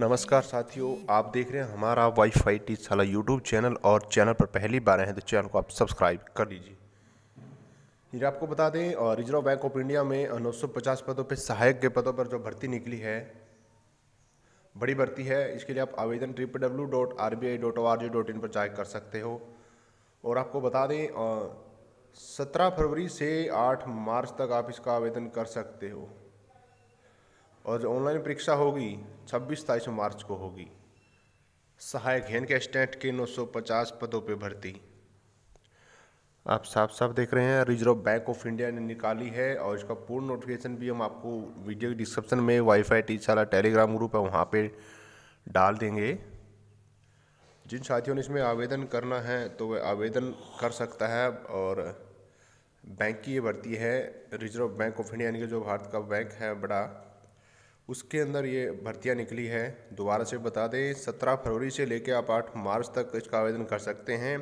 नमस्कार साथियों आप देख रहे हैं हमारा वाई फाई टी साला यूट्यूब चैनल और चैनल पर पहली बार हैं तो चैनल को आप सब्सक्राइब कर लीजिए ये आपको बता दें और रिजर्व बैंक ऑफ इंडिया में पचास पदों पर सहायक के पदों पर जो भर्ती निकली है बड़ी भर्ती है इसके लिए आप आवेदन triple W dot R B I dot O R G dot in पर चाय कर सकते हो और आपको बता दें सत्रह फरवरी से आठ मार्च तक आप इसका आवेदन कर सकते हो और जो ऑनलाइन परीक्षा होगी 26 सताईस मार्च को होगी सहायक हेन के स्टेट के 950 पदों पर भर्ती आप साफ साफ देख रहे हैं रिजर्व बैंक ऑफ इंडिया ने निकाली है और इसका पूर्ण नोटिफिकेशन भी हम आपको वीडियो डिस्क्रिप्शन में वाईफाई वाला टेलीग्राम ग्रुप है वहाँ पे डाल देंगे जिन साथियों ने इसमें आवेदन करना है तो वह आवेदन कर सकता है और बैंक की ये भर्ती है रिजर्व बैंक ऑफ इंडिया यानी कि जो भारत का बैंक है बड़ा उसके अंदर ये भर्तियाँ निकली है दोबारा से बता दें सत्रह फरवरी से लेकर आप आठ मार्च तक इसका आवेदन कर सकते हैं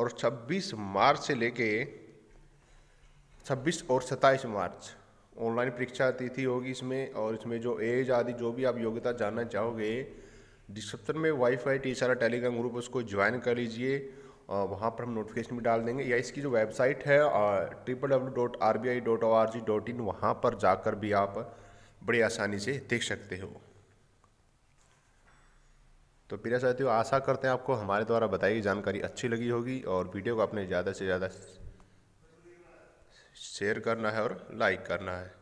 और छब्बीस मार्च से लेके छब्बीस और सत्ताईस मार्च ऑनलाइन परीक्षा तिथि होगी इसमें और इसमें जो एज आदि जो भी आप योग्यता जानना चाहोगे डिस्क्रिप्शन में वाईफाई टीचर टेलीग्राम ग्रुप उसको ज्वाइन कर लीजिए वहाँ पर हम नोटिफिकेशन भी डाल देंगे या इसकी जो वेबसाइट है triple W dot R B I dot O R G dot in वहाँ पर जाकर भी आप बड़ी आसानी से देख सकते हो तो प्रिय साथियों आशा करते हैं आपको हमारे द्वारा बताई गई जानकारी अच्छी लगी होगी और वीडियो को आपने ज़्यादा से ज़्यादा शेयर करना है और लाइक करना है